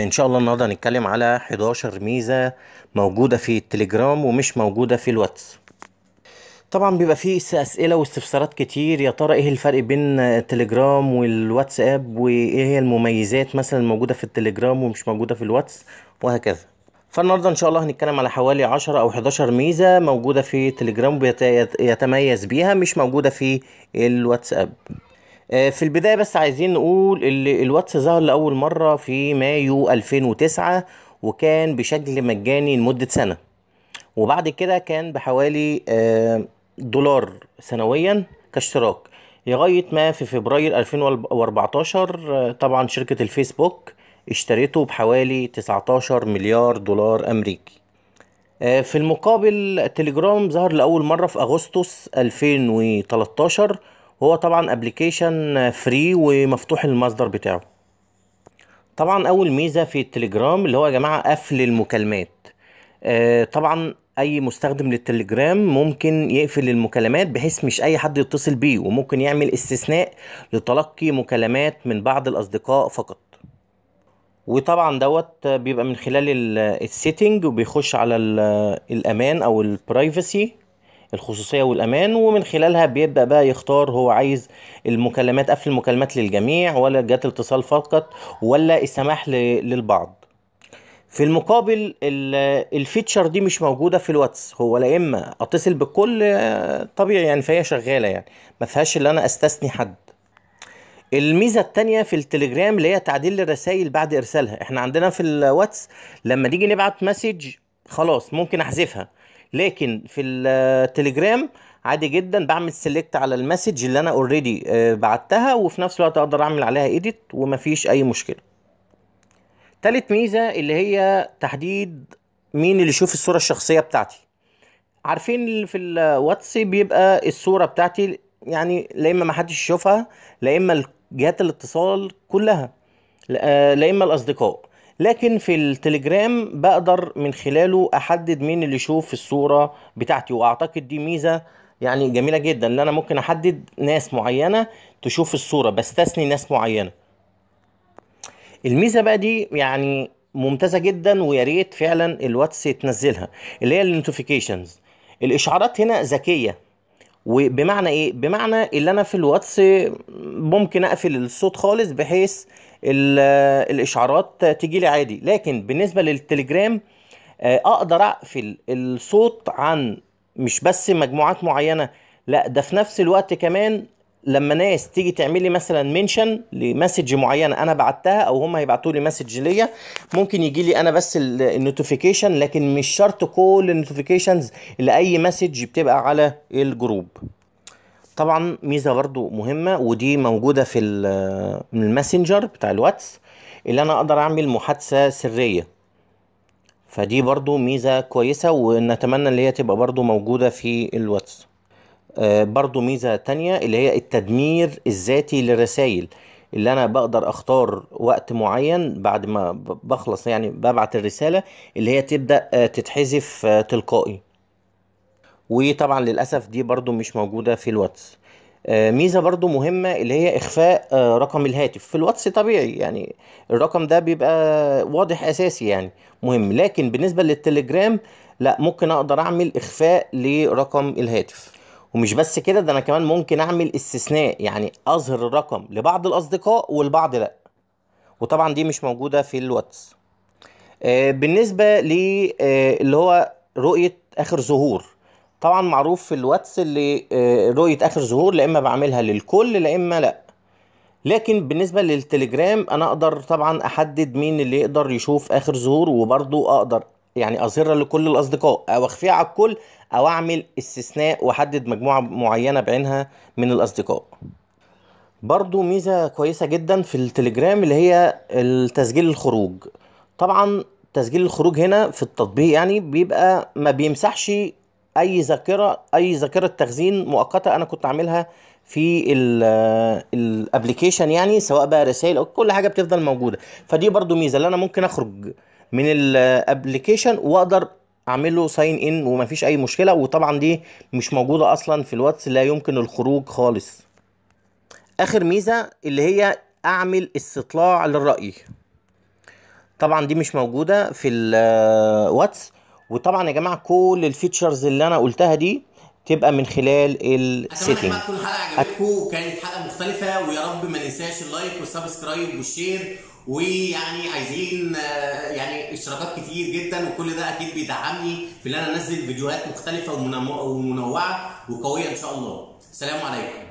آه، ان شاء الله النهارده هنتكلم على 11 ميزه موجوده في التليجرام ومش موجوده في الواتس طبعا بيبقى فيه اسئله واستفسارات كتير يا ترى ايه الفرق بين التليجرام والواتساب وايه هي المميزات مثلا الموجوده في التليجرام ومش موجوده في الواتس وهكذا فالنهارده ان شاء الله هنتكلم على حوالي 10 او 11 ميزه موجوده في التليجرام يتميز بيها مش موجوده في الواتساب آه، في البداية بس عايزين نقول الواتس ظهر لأول مرة في مايو 2009 وكان بشكل مجاني لمدة سنة وبعد كده كان بحوالي آه، دولار سنويا كاشتراك لغاية ما في فبراير 2014 آه، طبعا شركة الفيسبوك اشتريته بحوالي 19 مليار دولار أمريكي في المقابل تليجرام ظهر لأول مرة في أغسطس 2013 هو طبعا ابلكيشن فري ومفتوح المصدر بتاعه طبعا اول ميزه في التليجرام اللي هو يا جماعه قفل المكالمات آه، طبعا اي مستخدم للتليجرام ممكن يقفل المكالمات بحيث مش اي حد يتصل بيه وممكن يعمل استثناء لتلقي مكالمات من بعض الاصدقاء فقط وطبعا دوت بيبقى من خلال السيتنج وبيخش على الامان او البرايفسي الخصوصيه والامان ومن خلالها بيبدا بقى يختار هو عايز المكالمات قفل المكالمات للجميع ولا جات اتصال فقط ولا السماح للبعض في المقابل الفيتشر دي مش موجوده في الواتس هو لا اما اتصل بالكل آه، طبيعي يعني فهي شغاله يعني ما فيهاش اللي انا استثني حد الميزه التانية في التليجرام اللي هي تعديل الرسائل بعد ارسالها احنا عندنا في الواتس لما نيجي نبعت مسج خلاص ممكن احذفها لكن في التليجرام عادي جدا بعمل سيلكت على المسج اللي انا اوريدي آه، بعتها وفي نفس الوقت اقدر اعمل عليها ايديت ومفيش اي مشكله تالت ميزه اللي هي تحديد مين اللي يشوف الصوره الشخصيه بتاعتي عارفين في الواتس بيبقى الصوره بتاعتي يعني لا اما ما حدش يشوفها لا اما جهات الاتصال كلها لا آه، اما الاصدقاء لكن في التليجرام بقدر من خلاله احدد مين اللي يشوف الصوره بتاعتي واعتقد دي ميزه يعني جميله جدا ان انا ممكن احدد ناس معينه تشوف الصوره بستثني ناس معينه الميزه بقى دي يعني ممتازه جدا ويا ريت فعلا الواتس تنزلها اللي هي النوتيفيكيشنز الاشعارات هنا ذكيه وبمعنى ايه بمعنى اللي انا في الواتس ممكن اقفل الصوت خالص بحيث الاشعارات تيجي لي عادي لكن بالنسبه للتليجرام آه، اقدر اقفل الصوت عن مش بس مجموعات معينه لا ده في نفس الوقت كمان لما ناس تيجي تعمل لي مثلا منشن لمسج معينه انا بعتها او هم هيبعتوا لي مسج ليا ممكن يجي لي انا بس النوتيفيكيشن لكن مش شرط كل النوتيفيكيشنز لاي مسج بتبقى على الجروب طبعا ميزه برضو مهمه ودي موجوده في الماسنجر بتاع الواتس اللي انا اقدر اعمل محادثه سريه فدي برضو ميزه كويسه ونتمنى ان هي تبقى برضو موجوده في الواتس آه، برضو ميزه تانية اللي هي التدمير الذاتي للرسائل اللي انا بقدر اختار وقت معين بعد ما بخلص يعني ببعت الرساله اللي هي تبدا آه، تتحذف آه، تلقائي وطبعا للاسف دي برضو مش موجوده في الواتس آه، ميزه برضو مهمه اللي هي اخفاء آه، رقم الهاتف في الواتس طبيعي يعني الرقم ده بيبقى واضح اساسي يعني مهم لكن بالنسبه للتليجرام لا ممكن اقدر اعمل اخفاء لرقم الهاتف ومش بس كده ده انا كمان ممكن اعمل استثناء يعني اظهر الرقم لبعض الاصدقاء والبعض لا وطبعا دي مش موجوده في الواتس آه، بالنسبه للي هو رؤيه اخر ظهور طبعا معروف في الواتس اللي آه، رؤية آخر ظهور لا إما بعملها للكل لا إما لأ لكن بالنسبة للتليجرام أنا أقدر طبعا أحدد مين اللي يقدر يشوف آخر ظهور وبرضه أقدر يعني أظهرها لكل الأصدقاء أو أخفيها على الكل أو أعمل استثناء وأحدد مجموعة معينة بعينها من الأصدقاء برضو ميزة كويسة جدا في التليجرام اللي هي تسجيل الخروج طبعا تسجيل الخروج هنا في التطبيق يعني بيبقى ما بيمسحش اي ذاكره اي ذاكره تخزين مؤقته انا كنت عاملها في الابلكيشن يعني سواء بقى رسائل او كل حاجه بتفضل موجوده فدي برضو ميزه اللي انا ممكن اخرج من الابلكيشن واقدر اعمل له ساين ان ومفيش اي مشكله وطبعا دي مش موجوده اصلا في الواتس لا يمكن الخروج خالص اخر ميزه اللي هي اعمل استطلاع للراي طبعا دي مش موجوده في الواتس آه، وطبعا يا جماعه كل الفيتشرز اللي انا قلتها دي تبقى من خلال السيتنج اتمنى تكون الحلقه عجبتكم وكانت حلقه مختلفه ويا رب ما ننساش اللايك والسبسكرايب والشير ويعني عايزين آه، يعني اشتراكات كتير جدا وكل ده اكيد بيدعمني في ان انا انزل فيديوهات مختلفه ومنوعه وقويه ان شاء الله السلام عليكم